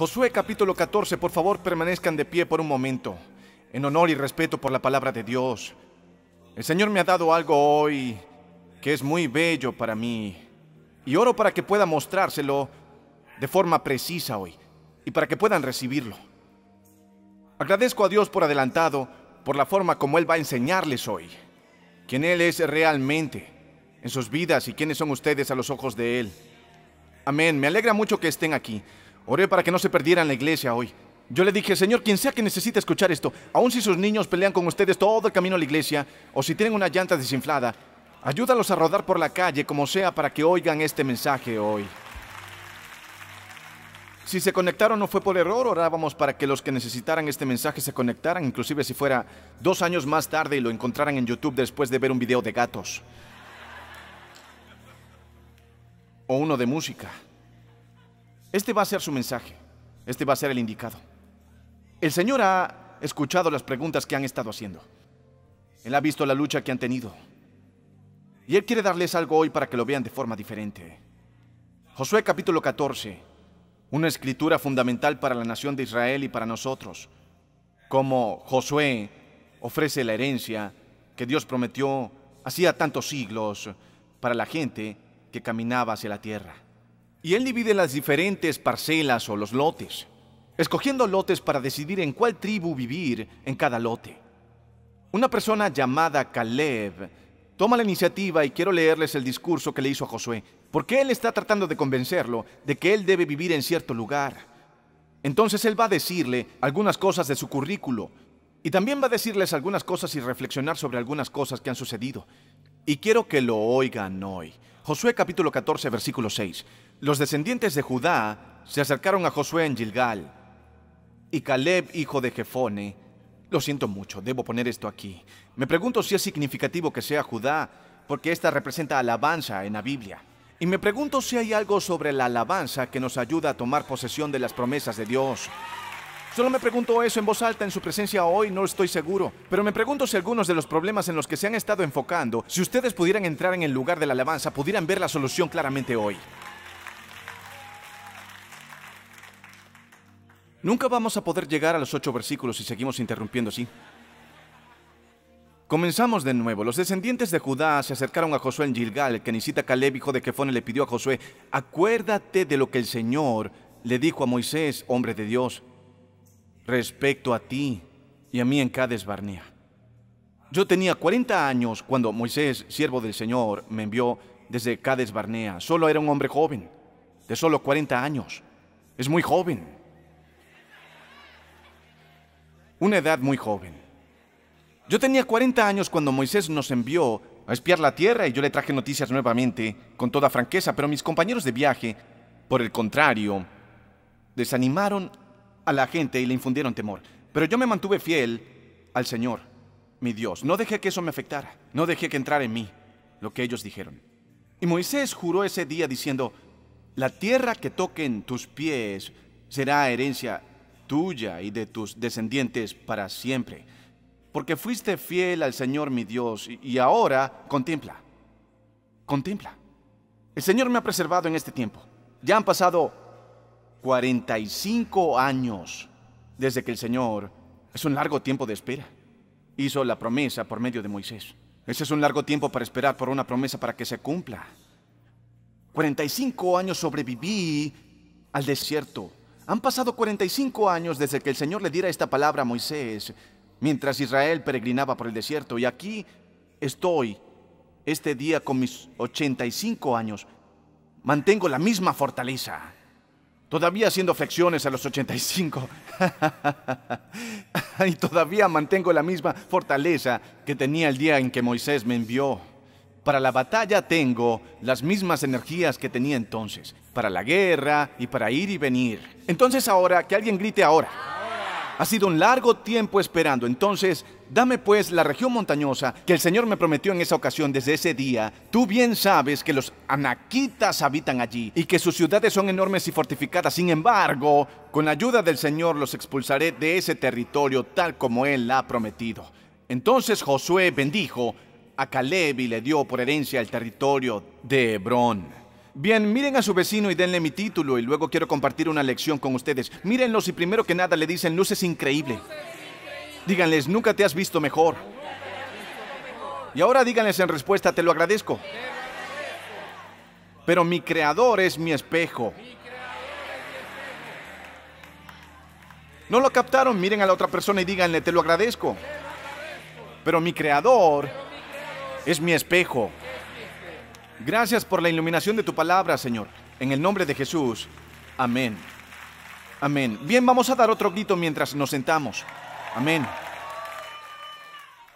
Josué capítulo 14, por favor permanezcan de pie por un momento, en honor y respeto por la palabra de Dios. El Señor me ha dado algo hoy que es muy bello para mí, y oro para que pueda mostrárselo de forma precisa hoy, y para que puedan recibirlo. Agradezco a Dios por adelantado, por la forma como Él va a enseñarles hoy, quién Él es realmente en sus vidas y quiénes son ustedes a los ojos de Él. Amén, me alegra mucho que estén aquí. Oré para que no se perdieran la iglesia hoy. Yo le dije, Señor, quien sea que necesite escuchar esto, aun si sus niños pelean con ustedes todo el camino a la iglesia, o si tienen una llanta desinflada, ayúdalos a rodar por la calle como sea para que oigan este mensaje hoy. Si se conectaron no fue por error, orábamos para que los que necesitaran este mensaje se conectaran, inclusive si fuera dos años más tarde y lo encontraran en YouTube después de ver un video de gatos. O uno de música. Este va a ser su mensaje. Este va a ser el indicado. El Señor ha escuchado las preguntas que han estado haciendo. Él ha visto la lucha que han tenido. Y Él quiere darles algo hoy para que lo vean de forma diferente. Josué capítulo 14, una escritura fundamental para la nación de Israel y para nosotros, como Josué ofrece la herencia que Dios prometió hacía tantos siglos para la gente que caminaba hacia la tierra. Y él divide las diferentes parcelas o los lotes, escogiendo lotes para decidir en cuál tribu vivir en cada lote. Una persona llamada Caleb toma la iniciativa y quiero leerles el discurso que le hizo a Josué, porque él está tratando de convencerlo de que él debe vivir en cierto lugar. Entonces él va a decirle algunas cosas de su currículo y también va a decirles algunas cosas y reflexionar sobre algunas cosas que han sucedido. Y quiero que lo oigan hoy. Josué capítulo 14, versículo 6 los descendientes de Judá se acercaron a Josué en Gilgal. Y Caleb, hijo de Jefone, lo siento mucho, debo poner esto aquí. Me pregunto si es significativo que sea Judá, porque esta representa alabanza en la Biblia. Y me pregunto si hay algo sobre la alabanza que nos ayuda a tomar posesión de las promesas de Dios. Solo me pregunto eso en voz alta en su presencia hoy, no estoy seguro. Pero me pregunto si algunos de los problemas en los que se han estado enfocando, si ustedes pudieran entrar en el lugar de la alabanza, pudieran ver la solución claramente hoy. Nunca vamos a poder llegar a los ocho versículos si seguimos interrumpiendo así. Comenzamos de nuevo. Los descendientes de Judá se acercaron a Josué en Gilgal. El Nisita Caleb, hijo de Kefone, le pidió a Josué, acuérdate de lo que el Señor le dijo a Moisés, hombre de Dios, respecto a ti y a mí en Cades Barnea. Yo tenía 40 años cuando Moisés, siervo del Señor, me envió desde Cades Barnea. Solo era un hombre joven, de solo 40 años. Es muy joven una edad muy joven. Yo tenía 40 años cuando Moisés nos envió a espiar la tierra y yo le traje noticias nuevamente, con toda franqueza, pero mis compañeros de viaje, por el contrario, desanimaron a la gente y le infundieron temor. Pero yo me mantuve fiel al Señor, mi Dios. No dejé que eso me afectara, no dejé que entrara en mí lo que ellos dijeron. Y Moisés juró ese día diciendo, la tierra que toquen tus pies será herencia tuya y de tus descendientes para siempre, porque fuiste fiel al Señor mi Dios y ahora contempla, contempla. El Señor me ha preservado en este tiempo. Ya han pasado 45 años desde que el Señor, es un largo tiempo de espera, hizo la promesa por medio de Moisés. Ese es un largo tiempo para esperar por una promesa para que se cumpla. 45 años sobreviví al desierto han pasado 45 años desde que el Señor le diera esta palabra a Moisés, mientras Israel peregrinaba por el desierto, y aquí estoy este día con mis 85 años. Mantengo la misma fortaleza, todavía haciendo flexiones a los 85. y todavía mantengo la misma fortaleza que tenía el día en que Moisés me envió. Para la batalla tengo las mismas energías que tenía entonces para la guerra y para ir y venir. Entonces ahora, que alguien grite ahora. Ha sido un largo tiempo esperando, entonces dame pues la región montañosa que el Señor me prometió en esa ocasión desde ese día. Tú bien sabes que los anaquitas habitan allí y que sus ciudades son enormes y fortificadas. Sin embargo, con la ayuda del Señor los expulsaré de ese territorio tal como Él ha prometido. Entonces Josué bendijo a Caleb y le dio por herencia el territorio de Hebrón. Bien, miren a su vecino y denle mi título y luego quiero compartir una lección con ustedes. Mírenlos y primero que nada le dicen, es increíble. Díganles, nunca te has visto mejor. Y ahora díganles en respuesta, te lo agradezco. Pero mi creador es mi espejo. No lo captaron, miren a la otra persona y díganle, te lo agradezco. Pero mi creador es mi espejo. Gracias por la iluminación de tu palabra, Señor. En el nombre de Jesús. Amén. Amén. Bien, vamos a dar otro grito mientras nos sentamos. Amén.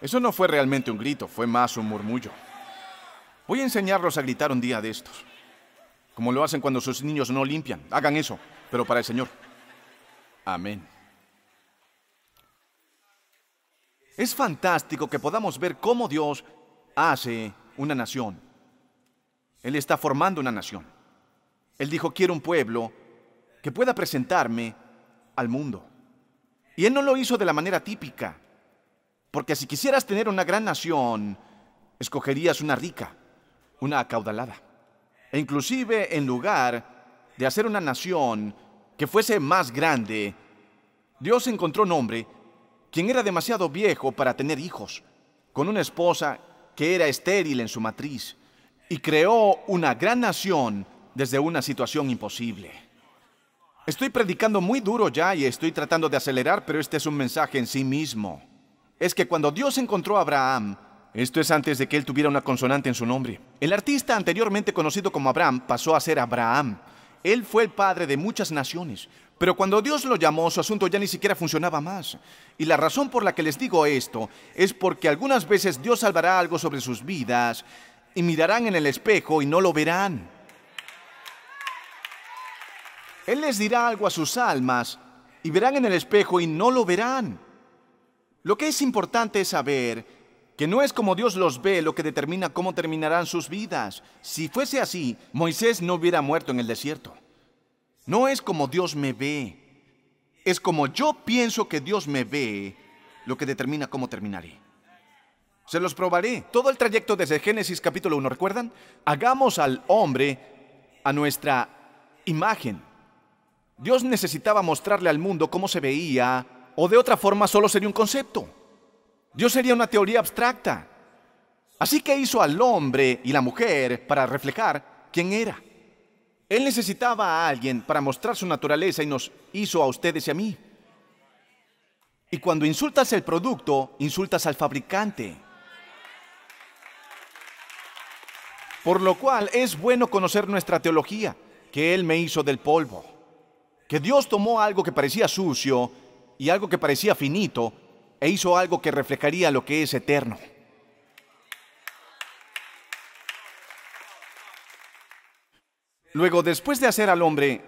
Eso no fue realmente un grito, fue más un murmullo. Voy a enseñarlos a gritar un día de estos. Como lo hacen cuando sus niños no limpian. Hagan eso, pero para el Señor. Amén. Es fantástico que podamos ver cómo Dios hace una nación él está formando una nación. Él dijo, quiero un pueblo que pueda presentarme al mundo. Y Él no lo hizo de la manera típica, porque si quisieras tener una gran nación, escogerías una rica, una acaudalada. E inclusive en lugar de hacer una nación que fuese más grande, Dios encontró un hombre quien era demasiado viejo para tener hijos, con una esposa que era estéril en su matriz y creó una gran nación desde una situación imposible. Estoy predicando muy duro ya y estoy tratando de acelerar, pero este es un mensaje en sí mismo. Es que cuando Dios encontró a Abraham, esto es antes de que él tuviera una consonante en su nombre, el artista anteriormente conocido como Abraham pasó a ser Abraham. Él fue el padre de muchas naciones, pero cuando Dios lo llamó, su asunto ya ni siquiera funcionaba más. Y la razón por la que les digo esto es porque algunas veces Dios salvará algo sobre sus vidas y mirarán en el espejo y no lo verán. Él les dirá algo a sus almas y verán en el espejo y no lo verán. Lo que es importante es saber que no es como Dios los ve lo que determina cómo terminarán sus vidas. Si fuese así, Moisés no hubiera muerto en el desierto. No es como Dios me ve. Es como yo pienso que Dios me ve lo que determina cómo terminaré. Se los probaré. Todo el trayecto desde Génesis capítulo 1, ¿recuerdan? Hagamos al hombre a nuestra imagen. Dios necesitaba mostrarle al mundo cómo se veía, o de otra forma solo sería un concepto. Dios sería una teoría abstracta. Así que hizo al hombre y la mujer para reflejar quién era. Él necesitaba a alguien para mostrar su naturaleza y nos hizo a ustedes y a mí. Y cuando insultas el producto, insultas al fabricante. Por lo cual es bueno conocer nuestra teología, que Él me hizo del polvo. Que Dios tomó algo que parecía sucio y algo que parecía finito e hizo algo que reflejaría lo que es eterno. Luego, después de hacer al hombre,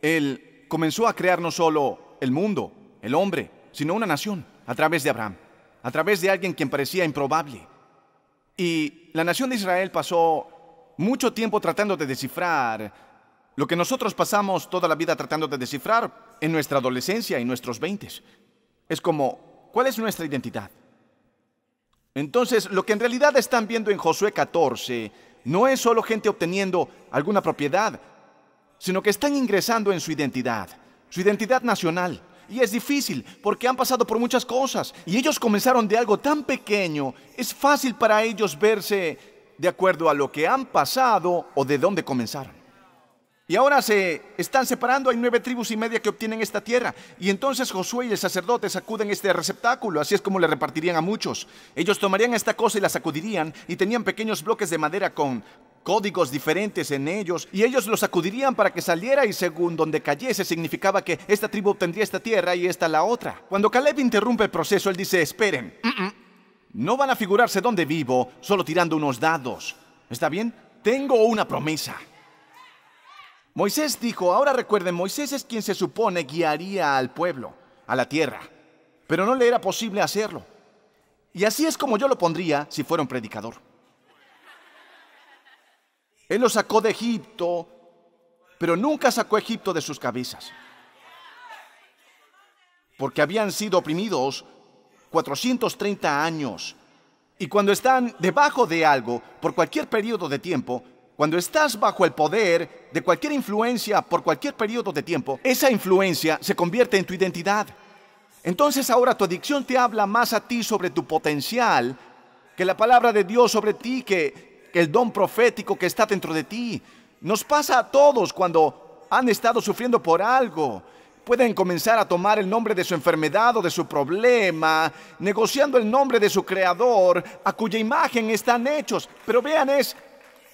Él comenzó a crear no solo el mundo, el hombre, sino una nación a través de Abraham, a través de alguien quien parecía improbable. Y la nación de Israel pasó mucho tiempo tratando de descifrar lo que nosotros pasamos toda la vida tratando de descifrar en nuestra adolescencia y nuestros veintes. Es como, ¿cuál es nuestra identidad? Entonces, lo que en realidad están viendo en Josué 14 no es solo gente obteniendo alguna propiedad, sino que están ingresando en su identidad, su identidad nacional. Y es difícil porque han pasado por muchas cosas y ellos comenzaron de algo tan pequeño. Es fácil para ellos verse de acuerdo a lo que han pasado o de dónde comenzaron. Y ahora se están separando, hay nueve tribus y media que obtienen esta tierra. Y entonces Josué y el sacerdote sacuden este receptáculo, así es como le repartirían a muchos. Ellos tomarían esta cosa y la sacudirían, y tenían pequeños bloques de madera con códigos diferentes en ellos, y ellos los sacudirían para que saliera y según donde cayese significaba que esta tribu obtendría esta tierra y esta la otra. Cuando Caleb interrumpe el proceso, él dice, esperen, mm, mm. No van a figurarse dónde vivo solo tirando unos dados. ¿Está bien? Tengo una promesa. Moisés dijo, ahora recuerden, Moisés es quien se supone guiaría al pueblo, a la tierra, pero no le era posible hacerlo. Y así es como yo lo pondría si fuera un predicador. Él lo sacó de Egipto, pero nunca sacó Egipto de sus cabezas, porque habían sido oprimidos 430 años. Y cuando están debajo de algo, por cualquier periodo de tiempo, cuando estás bajo el poder de cualquier influencia por cualquier periodo de tiempo, esa influencia se convierte en tu identidad. Entonces ahora tu adicción te habla más a ti sobre tu potencial que la palabra de Dios sobre ti, que, el don profético que está dentro de ti. Nos pasa a todos cuando han estado sufriendo por algo Pueden comenzar a tomar el nombre de su enfermedad o de su problema, negociando el nombre de su creador, a cuya imagen están hechos. Pero vean, es,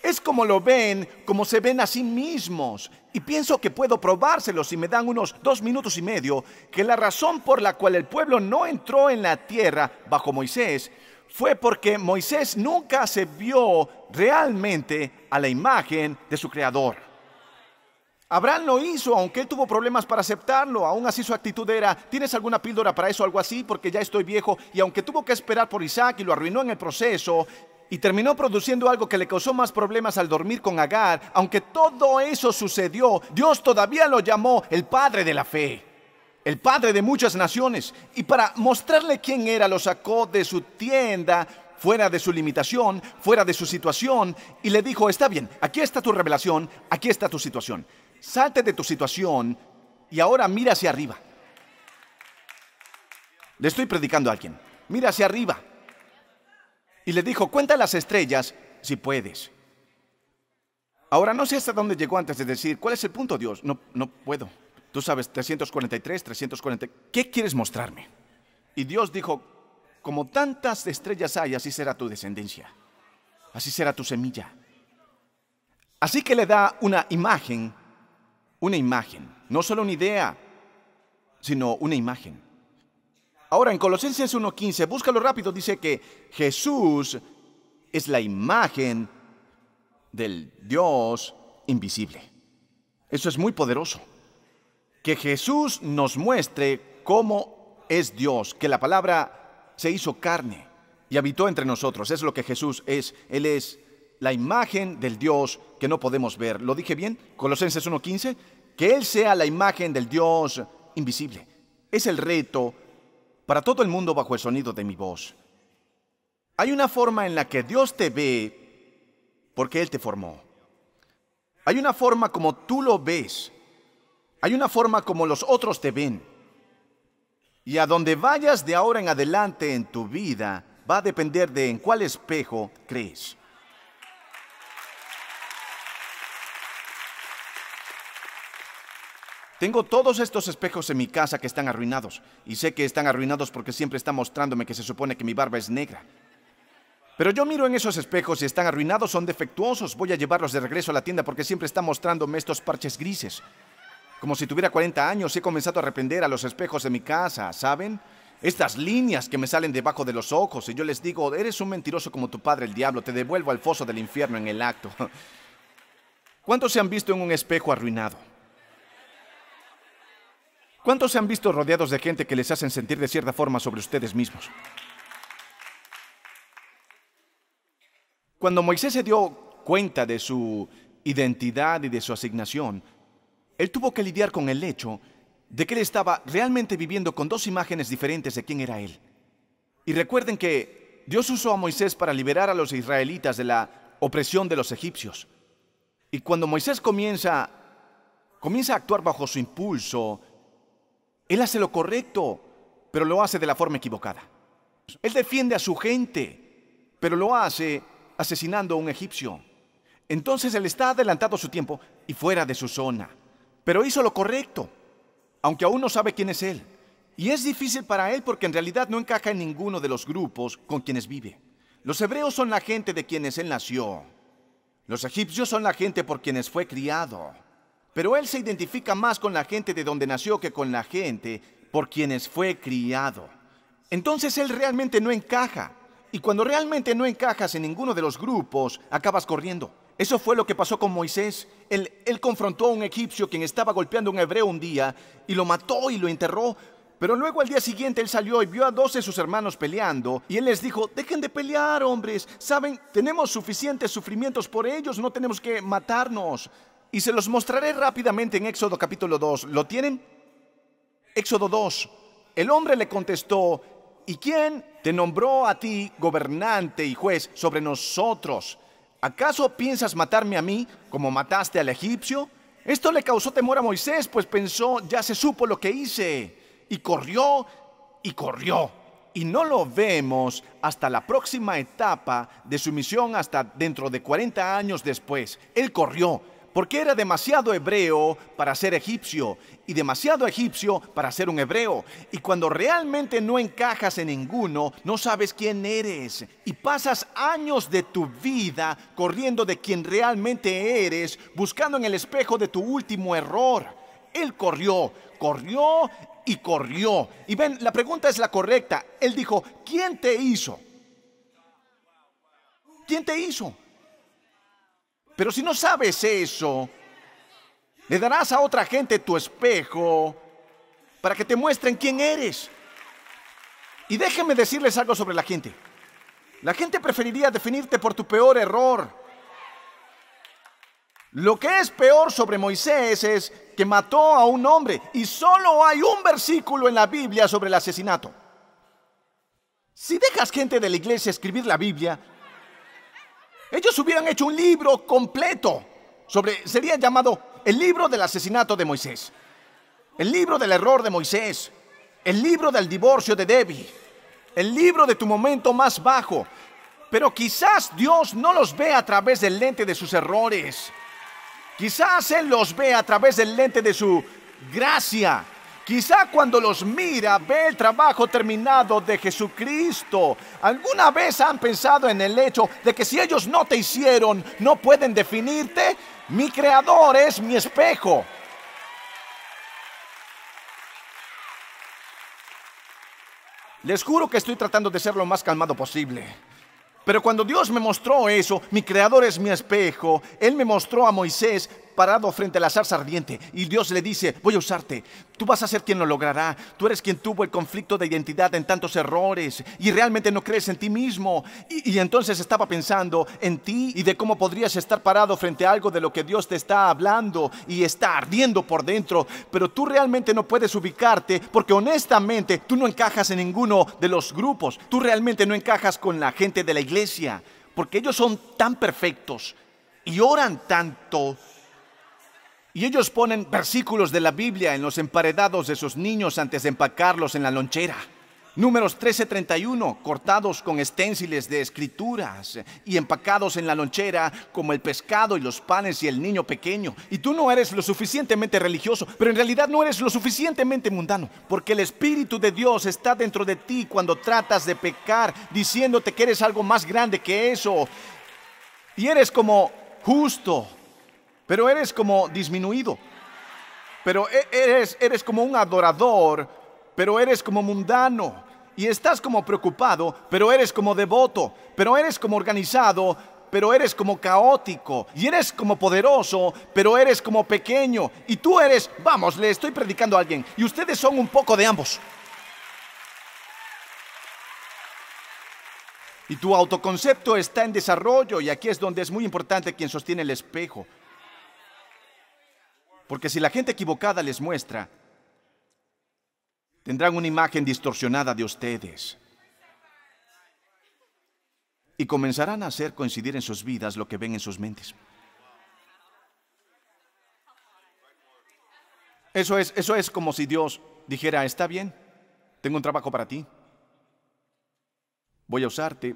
es como lo ven, como se ven a sí mismos. Y pienso que puedo probárselo si me dan unos dos minutos y medio, que la razón por la cual el pueblo no entró en la tierra bajo Moisés fue porque Moisés nunca se vio realmente a la imagen de su creador. Abraham lo hizo, aunque él tuvo problemas para aceptarlo, aún así su actitud era, ¿tienes alguna píldora para eso algo así? Porque ya estoy viejo, y aunque tuvo que esperar por Isaac y lo arruinó en el proceso, y terminó produciendo algo que le causó más problemas al dormir con Agar, aunque todo eso sucedió, Dios todavía lo llamó el Padre de la Fe, el Padre de muchas naciones, y para mostrarle quién era, lo sacó de su tienda fuera de su limitación, fuera de su situación, y le dijo, está bien, aquí está tu revelación, aquí está tu situación. Salte de tu situación y ahora mira hacia arriba. Le estoy predicando a alguien. Mira hacia arriba. Y le dijo, cuenta las estrellas si puedes. Ahora no sé hasta dónde llegó antes de decir, ¿cuál es el punto, Dios? No, no puedo. Tú sabes, 343, 340. ¿Qué quieres mostrarme? Y Dios dijo, como tantas estrellas hay, así será tu descendencia. Así será tu semilla. Así que le da una imagen una imagen, no solo una idea, sino una imagen. Ahora, en Colosenses 1.15, búscalo rápido, dice que Jesús es la imagen del Dios invisible. Eso es muy poderoso. Que Jesús nos muestre cómo es Dios, que la palabra se hizo carne y habitó entre nosotros. Es lo que Jesús es. Él es la imagen del Dios que no podemos ver. ¿Lo dije bien? Colosenses 1.15. Que Él sea la imagen del Dios invisible. Es el reto para todo el mundo bajo el sonido de mi voz. Hay una forma en la que Dios te ve porque Él te formó. Hay una forma como tú lo ves. Hay una forma como los otros te ven. Y a donde vayas de ahora en adelante en tu vida va a depender de en cuál espejo crees. Tengo todos estos espejos en mi casa que están arruinados, y sé que están arruinados porque siempre está mostrándome que se supone que mi barba es negra. Pero yo miro en esos espejos y están arruinados, son defectuosos, voy a llevarlos de regreso a la tienda porque siempre está mostrándome estos parches grises. Como si tuviera 40 años, he comenzado a arrepender a los espejos de mi casa, ¿saben? Estas líneas que me salen debajo de los ojos y yo les digo, eres un mentiroso como tu padre el diablo, te devuelvo al foso del infierno en el acto. ¿Cuántos se han visto en un espejo arruinado? ¿Cuántos se han visto rodeados de gente que les hacen sentir de cierta forma sobre ustedes mismos? Cuando Moisés se dio cuenta de su identidad y de su asignación, él tuvo que lidiar con el hecho de que él estaba realmente viviendo con dos imágenes diferentes de quién era él. Y recuerden que Dios usó a Moisés para liberar a los israelitas de la opresión de los egipcios. Y cuando Moisés comienza, comienza a actuar bajo su impulso él hace lo correcto, pero lo hace de la forma equivocada. Él defiende a su gente, pero lo hace asesinando a un egipcio. Entonces él está adelantado a su tiempo y fuera de su zona. Pero hizo lo correcto, aunque aún no sabe quién es él. Y es difícil para él porque en realidad no encaja en ninguno de los grupos con quienes vive. Los hebreos son la gente de quienes él nació. Los egipcios son la gente por quienes fue criado pero él se identifica más con la gente de donde nació que con la gente por quienes fue criado. Entonces él realmente no encaja. Y cuando realmente no encajas en ninguno de los grupos, acabas corriendo. Eso fue lo que pasó con Moisés. Él, confrontó a un egipcio quien estaba golpeando a un hebreo un día y lo mató y lo enterró. Pero luego al día siguiente él salió y vio a dos de sus hermanos peleando y él les dijo, dejen de pelear hombres, saben, tenemos suficientes sufrimientos por ellos, no tenemos que matarnos y se los mostraré rápidamente en Éxodo capítulo 2. ¿Lo tienen? Éxodo 2. El hombre le contestó, ¿y quién te nombró a ti gobernante y juez sobre nosotros? ¿Acaso piensas matarme a mí como mataste al egipcio? Esto le causó temor a Moisés, pues pensó, ya se supo lo que hice. Y corrió y corrió. Y no lo vemos hasta la próxima etapa de su misión, hasta dentro de 40 años después. Él corrió porque era demasiado hebreo para ser egipcio y demasiado egipcio para ser un hebreo. Y cuando realmente no encajas en ninguno, no sabes quién eres y pasas años de tu vida corriendo de quien realmente eres, buscando en el espejo de tu último error. Él corrió, corrió y corrió. Y ven, la pregunta es la correcta. Él dijo, ¿quién te hizo? ¿Quién te hizo? Pero si no sabes eso, le darás a otra gente tu espejo para que te muestren quién eres. Y déjenme decirles algo sobre la gente. La gente preferiría definirte por tu peor error. Lo que es peor sobre Moisés es que mató a un hombre y solo hay un versículo en la Biblia sobre el asesinato. Si dejas gente de la iglesia escribir la Biblia, ellos hubieran hecho un libro completo sobre, sería llamado el libro del asesinato de Moisés, el libro del error de Moisés, el libro del divorcio de Debbie, el libro de tu momento más bajo. Pero quizás Dios no los ve a través del lente de sus errores. Quizás Él los ve a través del lente de su gracia, Quizá cuando los mira ve el trabajo terminado de Jesucristo. ¿Alguna vez han pensado en el hecho de que si ellos no te hicieron, no pueden definirte? Mi creador es mi espejo. Les juro que estoy tratando de ser lo más calmado posible. Pero cuando Dios me mostró eso, mi creador es mi espejo, Él me mostró a Moisés parado frente a la zarza ardiente y Dios le dice, voy a usarte, tú vas a ser quien lo logrará, tú eres quien tuvo el conflicto de identidad en tantos errores y realmente no crees en ti mismo. Y, entonces estaba pensando en ti y de cómo podrías estar parado frente a algo de lo que Dios te está hablando y está ardiendo por dentro, pero tú realmente no puedes ubicarte porque honestamente tú no encajas en ninguno de los grupos, tú realmente no encajas con la gente de la iglesia porque ellos son tan perfectos y oran tanto y ellos ponen versículos de la Biblia en los emparedados de sus niños antes de empacarlos en la lonchera. Números 13:31, cortados con esténciles de escrituras y empacados en la lonchera como el pescado y los panes y el niño pequeño. Y tú no eres lo suficientemente religioso, pero en realidad no eres lo suficientemente mundano, porque el Espíritu de Dios está dentro de ti cuando tratas de pecar, diciéndote que eres algo más grande que eso. Y eres como justo pero eres como disminuido. Pero e, eres, eres como un adorador, pero eres como mundano. Y estás como preocupado, pero eres como devoto. Pero eres como organizado, pero eres como caótico. Y eres como poderoso, pero eres como pequeño. Y tú eres, vamos, le estoy predicando a alguien. Y ustedes son un poco de ambos. Y tu autoconcepto está en desarrollo y aquí es donde es muy importante quien sostiene el espejo. Porque si la gente equivocada les muestra, tendrán una imagen distorsionada de ustedes. Y comenzarán a hacer coincidir en sus vidas lo que ven en sus mentes. Eso es, eso es como si Dios dijera, está bien, tengo un trabajo para ti. Voy a usarte.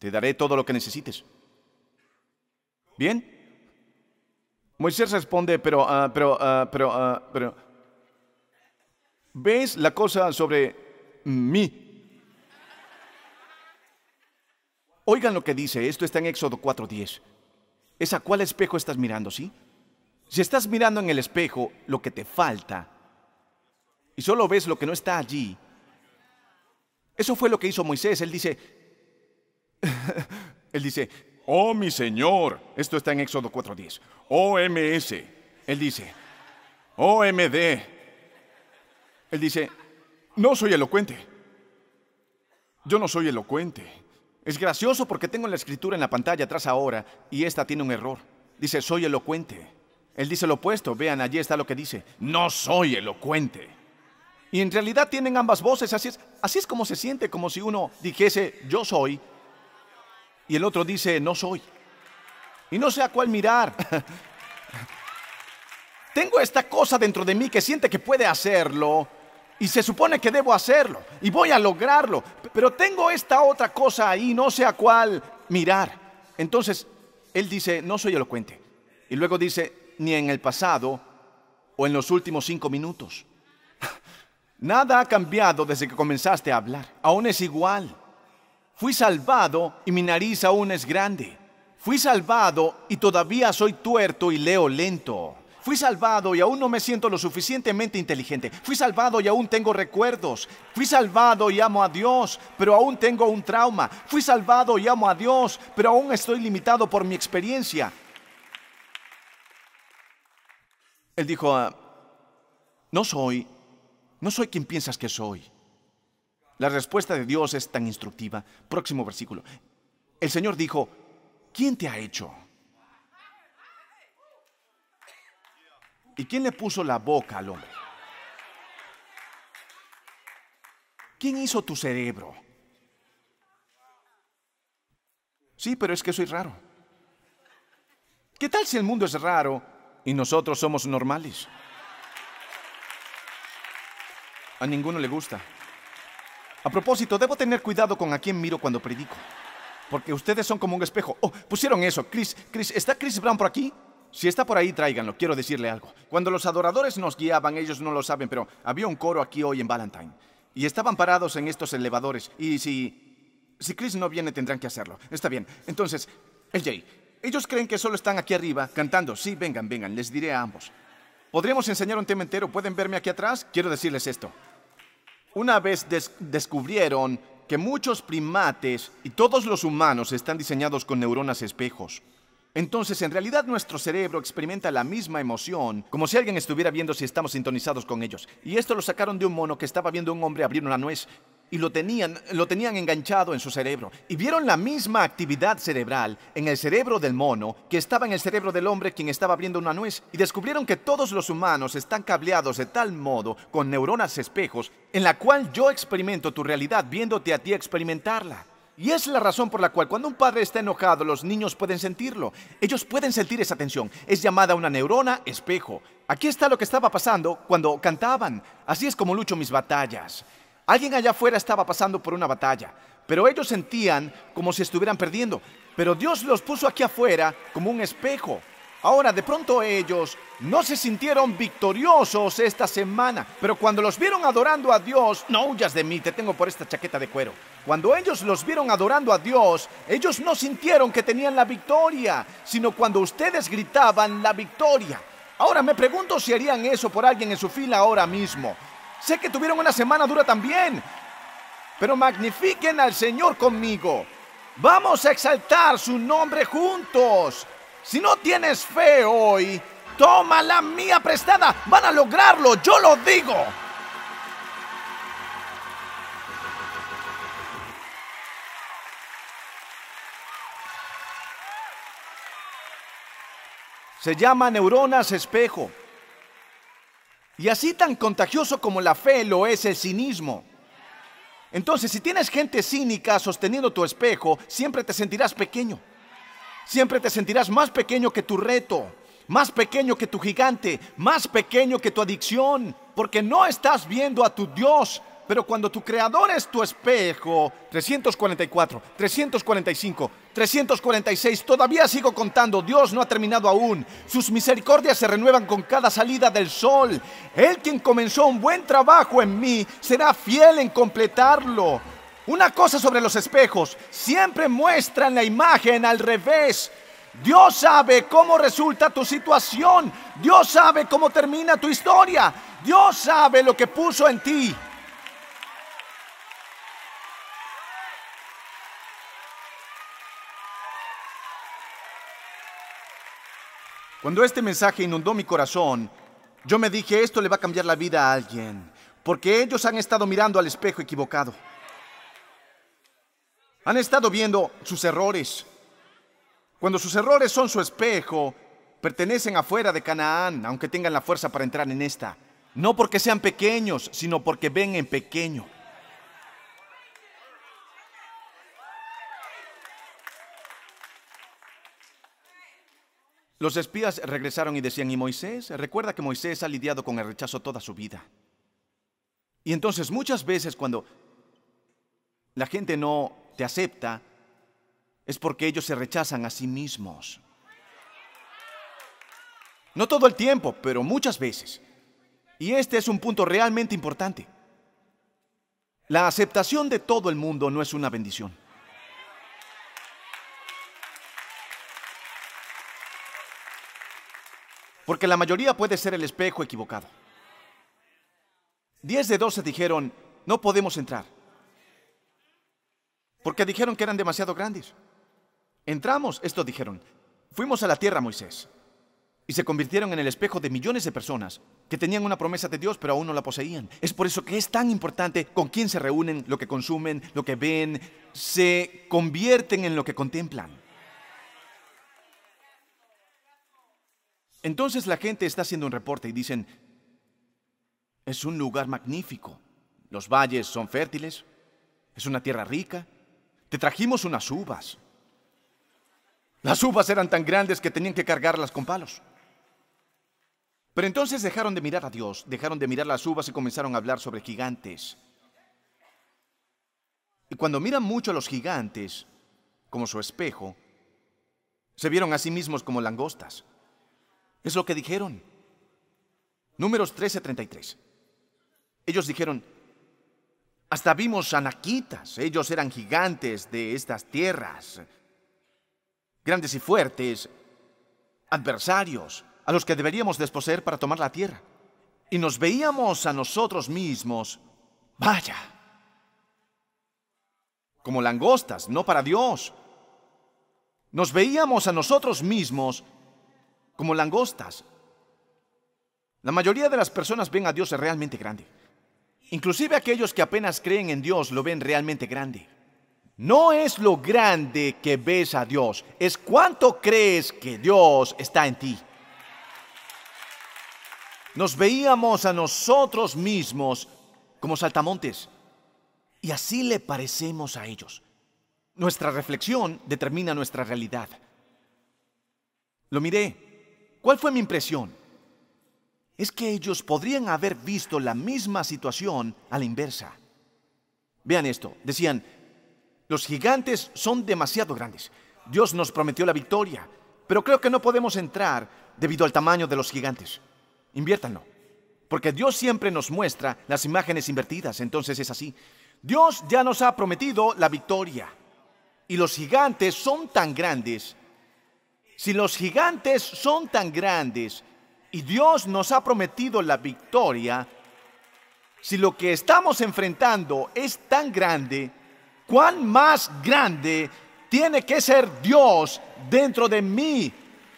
Te daré todo lo que necesites. ¿Bien? Moisés responde, pero, ah, pero, ah, pero, ah, pero, ¿ves la cosa sobre mí? Oigan lo que dice, esto está en Éxodo 4.10. ¿Es a cuál espejo estás mirando, sí? Si estás mirando en el espejo lo que te falta y solo ves lo que no está allí, eso fue lo que hizo Moisés. Él dice, él dice, Oh, mi Señor. Esto está en Éxodo 4.10. OMS. Él dice, OMD. Él dice, no soy elocuente. Yo no soy elocuente. Es gracioso porque tengo la escritura en la pantalla atrás ahora y esta tiene un error. Dice, soy elocuente. Él dice lo opuesto. Vean, allí está lo que dice. No soy elocuente. Y en realidad tienen ambas voces. Así es, así es como se siente, como si uno dijese, yo soy, y el otro dice, no soy. Y no sé a cuál mirar. Tengo esta cosa dentro de mí que siente que puede hacerlo y se supone que debo hacerlo y voy a lograrlo, pero tengo esta otra cosa ahí, no sé a cuál mirar. Entonces, él dice, no soy elocuente. Y luego dice, ni en el pasado o en los últimos cinco minutos. Nada ha cambiado desde que comenzaste a hablar. Aún es igual. Fui salvado y mi nariz aún es grande. Fui salvado y todavía soy tuerto y leo lento. Fui salvado y aún no me siento lo suficientemente inteligente. Fui salvado y aún tengo recuerdos. Fui salvado y amo a Dios, pero aún tengo un trauma. Fui salvado y amo a Dios, pero aún estoy limitado por mi experiencia. Él dijo, ah, no soy, no soy quien piensas que soy. La respuesta de Dios es tan instructiva. Próximo versículo. El Señor dijo, ¿quién te ha hecho? ¿Y quién le puso la boca al hombre? ¿Quién hizo tu cerebro? Sí, pero es que soy raro. ¿Qué tal si el mundo es raro y nosotros somos normales? A ninguno le gusta. A propósito, debo tener cuidado con a quién miro cuando predico. Porque ustedes son como un espejo. Oh, pusieron eso. Chris, Chris, ¿está Chris Brown por aquí? Si está por ahí, tráiganlo. Quiero decirle algo. Cuando los adoradores nos guiaban, ellos no lo saben, pero había un coro aquí hoy en Valentine. Y estaban parados en estos elevadores. Y si... Si Chris no viene, tendrán que hacerlo. Está bien. Entonces, Jay, ellos creen que solo están aquí arriba cantando. Sí, vengan, vengan. Les diré a ambos. Podríamos enseñar un tema entero. ¿Pueden verme aquí atrás? Quiero decirles esto. Una vez descubrieron que muchos primates y todos los humanos están diseñados con neuronas espejos. Entonces, en realidad nuestro cerebro experimenta la misma emoción, como si alguien estuviera viendo si estamos sintonizados con ellos. Y esto lo sacaron de un mono que estaba viendo a un hombre abrir una nuez y lo tenían, lo tenían enganchado en su cerebro. Y vieron la misma actividad cerebral en el cerebro del mono que estaba en el cerebro del hombre quien estaba abriendo una nuez. Y descubrieron que todos los humanos están cableados de tal modo con neuronas espejos en la cual yo experimento tu realidad viéndote a ti experimentarla. Y es la razón por la cual cuando un padre está enojado, los niños pueden sentirlo. Ellos pueden sentir esa tensión. Es llamada una neurona espejo. Aquí está lo que estaba pasando cuando cantaban. Así es como lucho mis batallas. Alguien allá afuera estaba pasando por una batalla, pero ellos sentían como si estuvieran perdiendo. Pero Dios los puso aquí afuera como un espejo. Ahora, de pronto ellos no se sintieron victoriosos esta semana, pero cuando los vieron adorando a Dios, no huyas de mí, te tengo por esta chaqueta de cuero. Cuando ellos los vieron adorando a Dios, ellos no sintieron que tenían la victoria, sino cuando ustedes gritaban la victoria. Ahora me pregunto si harían eso por alguien en su fila ahora mismo. Sé que tuvieron una semana dura también, pero magnifiquen al Señor conmigo. Vamos a exaltar su nombre juntos. Si no tienes fe hoy, toma la mía prestada. Van a lograrlo, yo lo digo. Se llama neuronas espejo. Y así tan contagioso como la fe lo es el cinismo. Entonces, si tienes gente cínica sosteniendo tu espejo, siempre te sentirás pequeño. Siempre te sentirás más pequeño que tu reto, más pequeño que tu gigante, más pequeño que tu adicción, porque no estás viendo a tu Dios, pero cuando tu creador es tu espejo, 344, 345, 346, todavía sigo contando, Dios no ha terminado aún. Sus misericordias se renuevan con cada salida del sol. Él quien comenzó un buen trabajo en mí será fiel en completarlo. Una cosa sobre los espejos, siempre muestran la imagen al revés. Dios sabe cómo resulta tu situación. Dios sabe cómo termina tu historia. Dios sabe lo que puso en ti. Cuando este mensaje inundó mi corazón, yo me dije, esto le va a cambiar la vida a alguien, porque ellos han estado mirando al espejo equivocado. Han estado viendo sus errores. Cuando sus errores son su espejo, pertenecen afuera de Canaán, aunque tengan la fuerza para entrar en esta. No porque sean pequeños, sino porque ven en pequeño. Los espías regresaron y decían, ¿y Moisés? Recuerda que Moisés ha lidiado con el rechazo toda su vida. Y entonces muchas veces cuando la gente no te acepta, es porque ellos se rechazan a sí mismos. No todo el tiempo, pero muchas veces. Y este es un punto realmente importante. La aceptación de todo el mundo no es una bendición. porque la mayoría puede ser el espejo equivocado. Diez de doce dijeron, no podemos entrar, porque dijeron que eran demasiado grandes. Entramos, esto dijeron, fuimos a la tierra, Moisés, y se convirtieron en el espejo de millones de personas que tenían una promesa de Dios pero aún no la poseían. Es por eso que es tan importante con quién se reúnen, lo que consumen, lo que ven, se convierten en lo que contemplan. Entonces la gente está haciendo un reporte y dicen, es un lugar magnífico, los valles son fértiles, es una tierra rica, te trajimos unas uvas. Las uvas eran tan grandes que tenían que cargarlas con palos. Pero entonces dejaron de mirar a Dios, dejaron de mirar las uvas y comenzaron a hablar sobre gigantes. Y cuando miran mucho a los gigantes, como su espejo, se vieron a sí mismos como langostas. Es lo que dijeron. Números 13:33. Ellos dijeron, hasta vimos anaquitas, ellos eran gigantes de estas tierras, grandes y fuertes, adversarios, a los que deberíamos desposeer para tomar la tierra. Y nos veíamos a nosotros mismos, vaya, como langostas, no para Dios. Nos veíamos a nosotros mismos, como langostas. La mayoría de las personas ven a Dios realmente grande. Inclusive aquellos que apenas creen en Dios lo ven realmente grande. No es lo grande que ves a Dios, es cuánto crees que Dios está en ti. Nos veíamos a nosotros mismos como saltamontes y así le parecemos a ellos. Nuestra reflexión determina nuestra realidad. Lo miré ¿Cuál fue mi impresión? Es que ellos podrían haber visto la misma situación a la inversa. Vean esto, decían, los gigantes son demasiado grandes. Dios nos prometió la victoria, pero creo que no podemos entrar debido al tamaño de los gigantes. Inviértanlo, porque Dios siempre nos muestra las imágenes invertidas, entonces es así. Dios ya nos ha prometido la victoria, y los gigantes son tan grandes si los gigantes son tan grandes y Dios nos ha prometido la victoria, si lo que estamos enfrentando es tan grande, ¿cuán más grande tiene que ser Dios dentro de mí?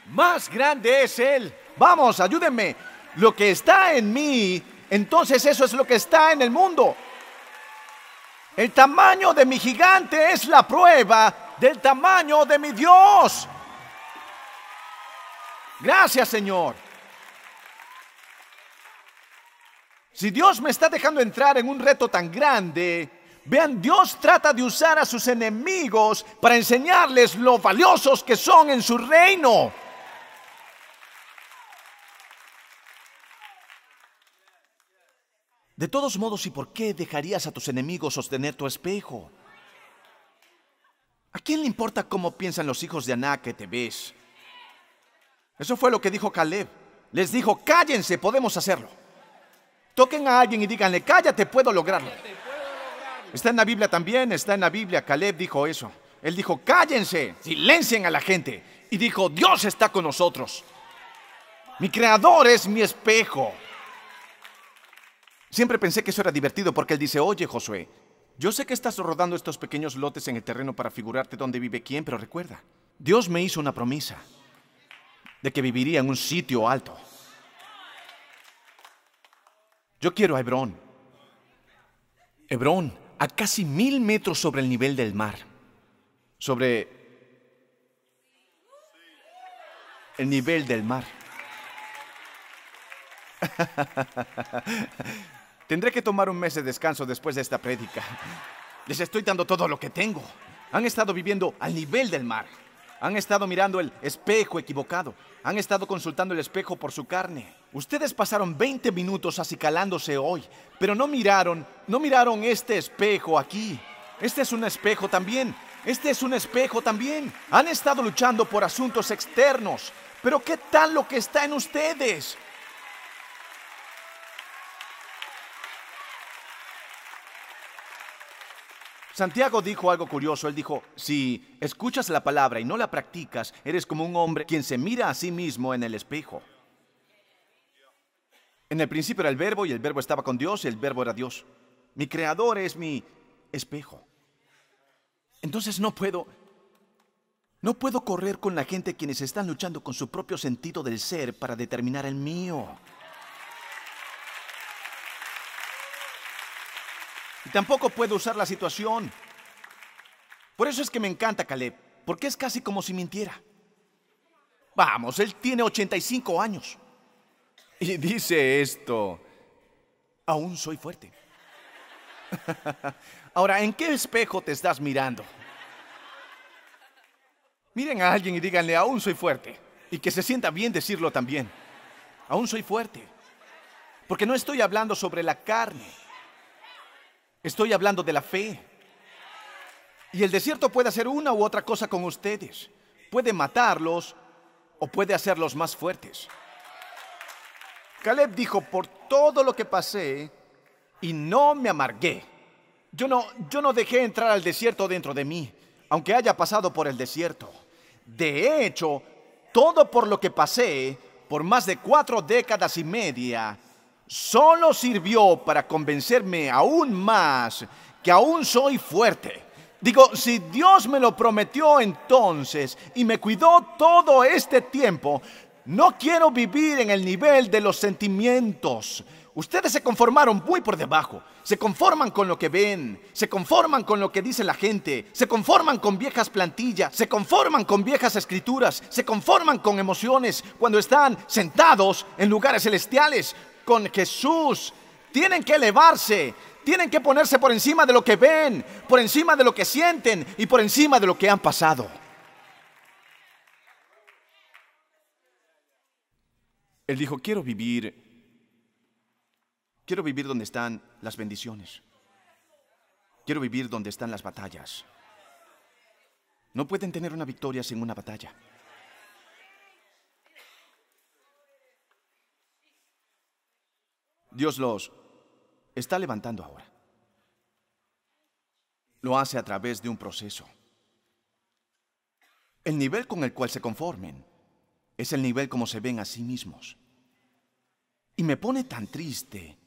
Más grande es Él. Vamos, ayúdenme. Lo que está en mí, entonces eso es lo que está en el mundo. El tamaño de mi gigante es la prueba del tamaño de mi Dios. Gracias, Señor. Si Dios me está dejando entrar en un reto tan grande, vean, Dios trata de usar a sus enemigos para enseñarles lo valiosos que son en su reino. De todos modos, ¿y por qué dejarías a tus enemigos sostener tu espejo? ¿A quién le importa cómo piensan los hijos de Aná que te ves? Eso fue lo que dijo Caleb. Les dijo, cállense, podemos hacerlo. Toquen a alguien y díganle, cállate, puedo lograrlo. Está en la Biblia también, está en la Biblia. Caleb dijo eso. Él dijo, cállense, silencien a la gente. Y dijo, Dios está con nosotros. Mi creador es mi espejo. Siempre pensé que eso era divertido porque él dice, oye Josué, yo sé que estás rodando estos pequeños lotes en el terreno para figurarte dónde vive quién, pero recuerda, Dios me hizo una promesa de que viviría en un sitio alto. Yo quiero a Hebrón. Hebrón, a casi mil metros sobre el nivel del mar. Sobre el nivel del mar. Tendré que tomar un mes de descanso después de esta prédica. Les estoy dando todo lo que tengo. Han estado viviendo al nivel del mar. Han estado mirando el espejo equivocado. Han estado consultando el espejo por su carne. Ustedes pasaron 20 minutos acicalándose hoy, pero no miraron, no miraron este espejo aquí. Este es un espejo también. Este es un espejo también. Han estado luchando por asuntos externos. Pero ¿qué tal lo que está en ustedes? Santiago dijo algo curioso. Él dijo, si escuchas la palabra y no la practicas, eres como un hombre quien se mira a sí mismo en el espejo. En el principio era el verbo y el verbo estaba con Dios y el verbo era Dios. Mi creador es mi espejo. Entonces no puedo... No puedo correr con la gente quienes están luchando con su propio sentido del ser para determinar el mío. Y tampoco puedo usar la situación. Por eso es que me encanta Caleb, porque es casi como si mintiera. Vamos, él tiene 85 años. Y dice esto, aún soy fuerte. Ahora, ¿en qué espejo te estás mirando? Miren a alguien y díganle, aún soy fuerte. Y que se sienta bien decirlo también. Aún soy fuerte. Porque no estoy hablando sobre la carne. Estoy hablando de la fe. Y el desierto puede hacer una u otra cosa con ustedes. Puede matarlos o puede hacerlos más fuertes. Caleb dijo, por todo lo que pasé y no me amargué. Yo no, yo no dejé entrar al desierto dentro de mí, aunque haya pasado por el desierto. De hecho, todo por lo que pasé, por más de cuatro décadas y media, solo sirvió para convencerme aún más que aún soy fuerte. Digo, si Dios me lo prometió entonces y me cuidó todo este tiempo, no quiero vivir en el nivel de los sentimientos. Ustedes se conformaron muy por debajo. Se conforman con lo que ven, se conforman con lo que dice la gente, se conforman con viejas plantillas, se conforman con viejas escrituras, se conforman con emociones cuando están sentados en lugares celestiales con Jesús. Tienen que elevarse, tienen que ponerse por encima de lo que ven, por encima de lo que sienten y por encima de lo que han pasado. Él dijo, quiero vivir, quiero vivir donde están las bendiciones. Quiero vivir donde están las batallas. No pueden tener una victoria sin una batalla. Dios los está levantando ahora. Lo hace a través de un proceso. El nivel con el cual se conformen es el nivel como se ven a sí mismos. Y me pone tan triste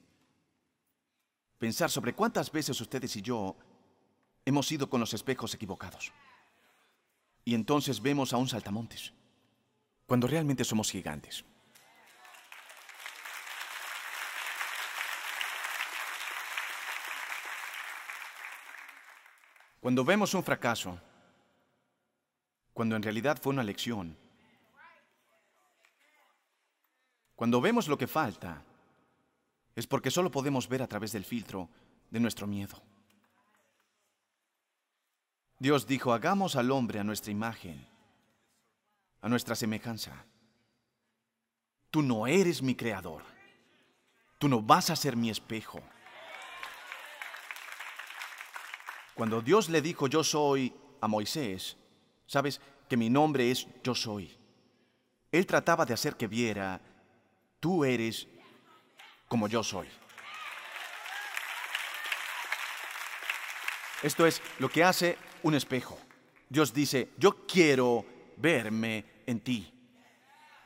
pensar sobre cuántas veces ustedes y yo hemos ido con los espejos equivocados. Y entonces vemos a un saltamontes, cuando realmente somos gigantes. Cuando vemos un fracaso, cuando en realidad fue una lección, cuando vemos lo que falta, es porque solo podemos ver a través del filtro de nuestro miedo. Dios dijo, hagamos al hombre a nuestra imagen, a nuestra semejanza. Tú no eres mi creador, tú no vas a ser mi espejo. Cuando Dios le dijo yo soy a Moisés, sabes que mi nombre es yo soy. Él trataba de hacer que viera, tú eres como yo soy. Esto es lo que hace un espejo. Dios dice, yo quiero verme en ti.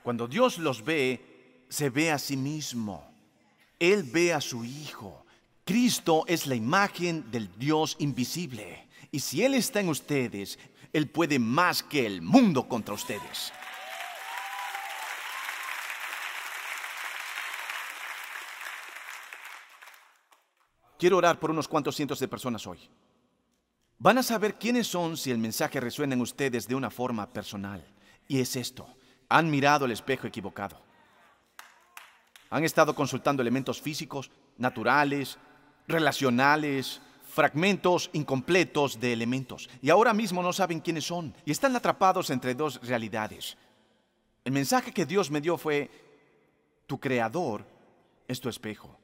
Cuando Dios los ve, se ve a sí mismo. Él ve a su Hijo. Cristo es la imagen del Dios invisible. Y si Él está en ustedes, Él puede más que el mundo contra ustedes. Quiero orar por unos cuantos cientos de personas hoy. Van a saber quiénes son si el mensaje resuena en ustedes de una forma personal. Y es esto. Han mirado el espejo equivocado. Han estado consultando elementos físicos, naturales, relacionales, fragmentos incompletos de elementos. Y ahora mismo no saben quiénes son y están atrapados entre dos realidades. El mensaje que Dios me dio fue, tu creador es tu espejo.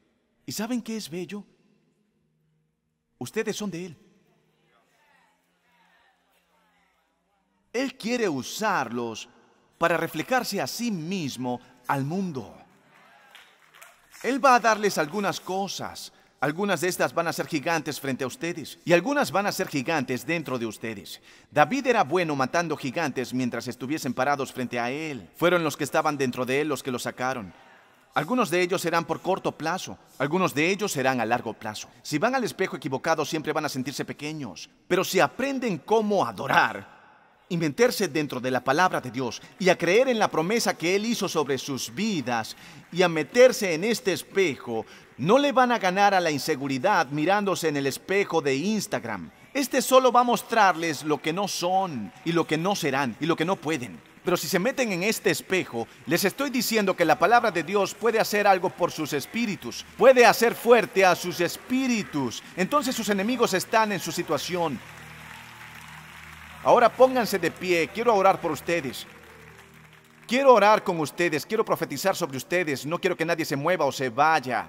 ¿Y saben qué es bello? Ustedes son de Él. Él quiere usarlos para reflejarse a sí mismo al mundo. Él va a darles algunas cosas, algunas de estas van a ser gigantes frente a ustedes y algunas van a ser gigantes dentro de ustedes. David era bueno matando gigantes mientras estuviesen parados frente a él. Fueron los que estaban dentro de él los que lo sacaron. Algunos de ellos serán por corto plazo, algunos de ellos serán a largo plazo. Si van al espejo equivocado siempre van a sentirse pequeños, pero si aprenden cómo adorar, y meterse dentro de la palabra de Dios y a creer en la promesa que Él hizo sobre sus vidas y a meterse en este espejo, no le van a ganar a la inseguridad mirándose en el espejo de Instagram. Este solo va a mostrarles lo que no son y lo que no serán y lo que no pueden. Pero si se meten en este espejo, les estoy diciendo que la palabra de Dios puede hacer algo por sus espíritus, puede hacer fuerte a sus espíritus. Entonces sus enemigos están en su situación Ahora pónganse de pie, quiero orar por ustedes. Quiero orar con ustedes, quiero profetizar sobre ustedes, no quiero que nadie se mueva o se vaya.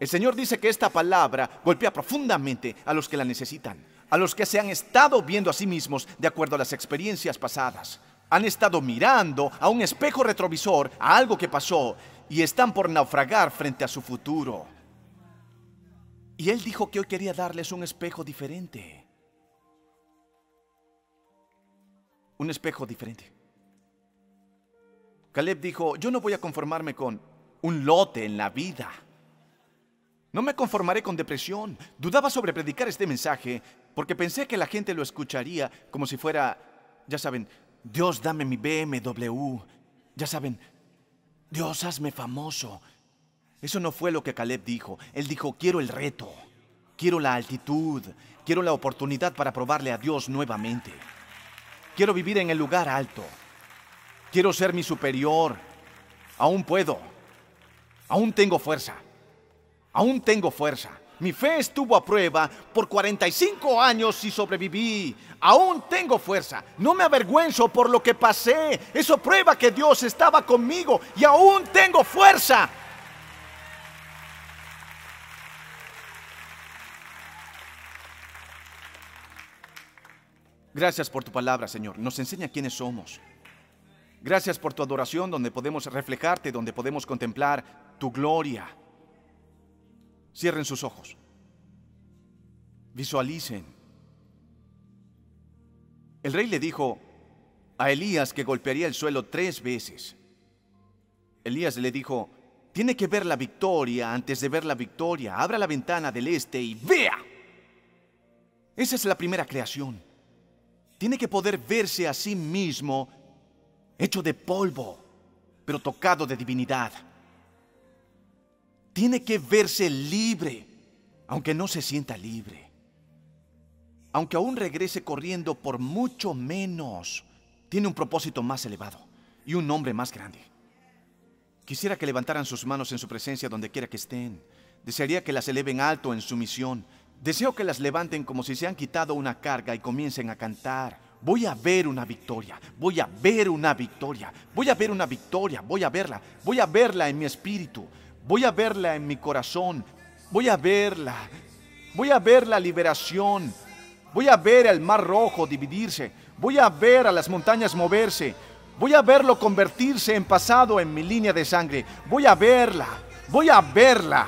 El Señor dice que esta palabra golpea profundamente a los que la necesitan, a los que se han estado viendo a sí mismos de acuerdo a las experiencias pasadas. Han estado mirando a un espejo retrovisor, a algo que pasó, y están por naufragar frente a su futuro. Y Él dijo que hoy quería darles un espejo diferente. un espejo diferente. Caleb dijo, yo no voy a conformarme con un lote en la vida. No me conformaré con depresión. Dudaba sobre predicar este mensaje porque pensé que la gente lo escucharía como si fuera, ya saben, Dios dame mi BMW. Ya saben, Dios hazme famoso. Eso no fue lo que Caleb dijo. Él dijo, quiero el reto, quiero la altitud, quiero la oportunidad para probarle a Dios nuevamente. Quiero vivir en el lugar alto. Quiero ser mi superior. Aún puedo. Aún tengo fuerza. Aún tengo fuerza. Mi fe estuvo a prueba por 45 años y sobreviví. Aún tengo fuerza. No me avergüenzo por lo que pasé. Eso prueba que Dios estaba conmigo y aún tengo fuerza. Gracias por tu palabra, Señor. Nos enseña quiénes somos. Gracias por tu adoración donde podemos reflejarte, donde podemos contemplar tu gloria. Cierren sus ojos. Visualicen. El rey le dijo a Elías que golpearía el suelo tres veces. Elías le dijo, tiene que ver la victoria antes de ver la victoria. Abra la ventana del este y vea. Esa es la primera creación tiene que poder verse a sí mismo hecho de polvo, pero tocado de divinidad. Tiene que verse libre, aunque no se sienta libre. Aunque aún regrese corriendo por mucho menos, tiene un propósito más elevado y un nombre más grande. Quisiera que levantaran sus manos en su presencia donde quiera que estén. Desearía que las eleven alto en su misión Deseo que las levanten como si se han quitado una carga y comiencen a cantar. Voy a ver una victoria, voy a ver una victoria, voy a ver una victoria, voy a verla, voy a verla en mi espíritu, voy a verla en mi corazón, voy a verla, voy a ver la liberación, voy a ver al mar rojo dividirse, voy a ver a las montañas moverse, voy a verlo convertirse en pasado en mi línea de sangre, voy a verla, voy a verla,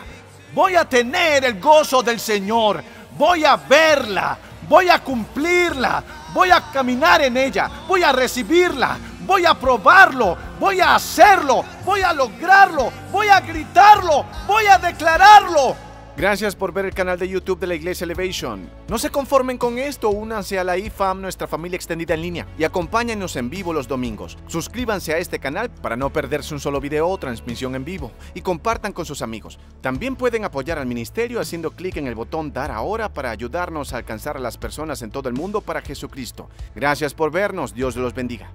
voy a tener el gozo del Señor, voy a verla, voy a cumplirla, voy a caminar en ella, voy a recibirla, voy a probarlo, voy a hacerlo, voy a lograrlo, voy a gritarlo, voy a declararlo. Gracias por ver el canal de YouTube de la Iglesia Elevation. No se conformen con esto, únanse a la IFAM, nuestra familia extendida en línea, y acompáñenos en vivo los domingos. Suscríbanse a este canal para no perderse un solo video o transmisión en vivo, y compartan con sus amigos. También pueden apoyar al ministerio haciendo clic en el botón Dar ahora para ayudarnos a alcanzar a las personas en todo el mundo para Jesucristo. Gracias por vernos, Dios los bendiga.